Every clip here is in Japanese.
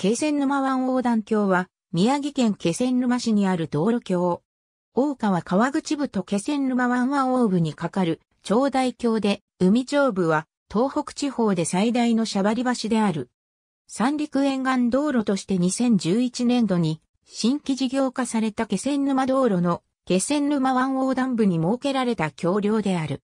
気仙沼湾横断橋は、宮城県気仙沼市にある道路橋。大川川口部と気仙沼湾は大部に架かる長大橋で、海上部は東北地方で最大のシャバリ橋である。三陸沿岸道路として2011年度に新規事業化された気仙沼道路の気仙沼湾横断部に設けられた橋梁である。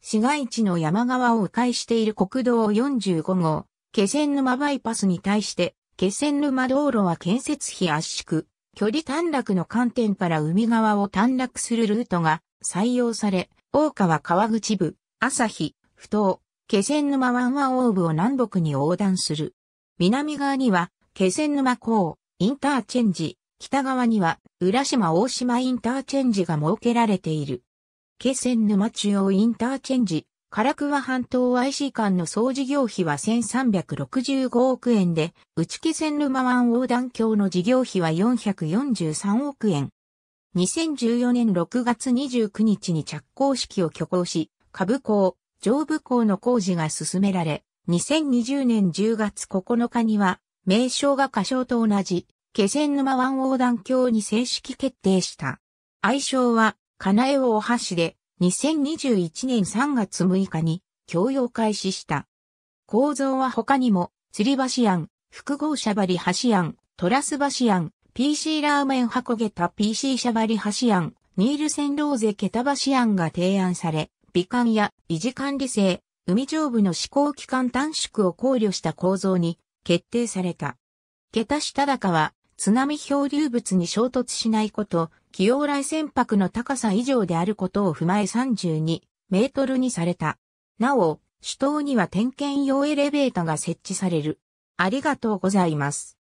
市街地の山側を迂回している国道45号、気仙沼バイパスに対して気仙沼道路は建設費圧縮、距離短絡の観点から海側を短絡するルートが採用され、大川川口部、朝日、不当、気仙沼湾は大部を南北に横断する。南側には、気仙沼港、インターチェンジ、北側には、浦島大島インターチェンジが設けられている。気仙沼中央インターチェンジ、唐桑半島 IC 間の総事業費は1365億円で、内気線沼湾横断橋の事業費は443億円。2014年6月29日に着工式を挙行し、下部港、上部港の工事が進められ、2020年10月9日には、名称が仮称と同じ、気仙沼湾横断橋に正式決定した。愛称は、金江大橋で、2021年3月6日に供用開始した。構造は他にも、吊り橋案、複合車張り橋案、トラス橋案、PC ラーメン箱下た PC 車張り橋案、ニール線ローゼ桁橋案が提案され、美観や維持管理性、海上部の施行期間短縮を考慮した構造に決定された。桁下高は津波漂流物に衝突しないこと、気往来船舶の高さ以上であることを踏まえ32メートルにされた。なお、首都には点検用エレベーターが設置される。ありがとうございます。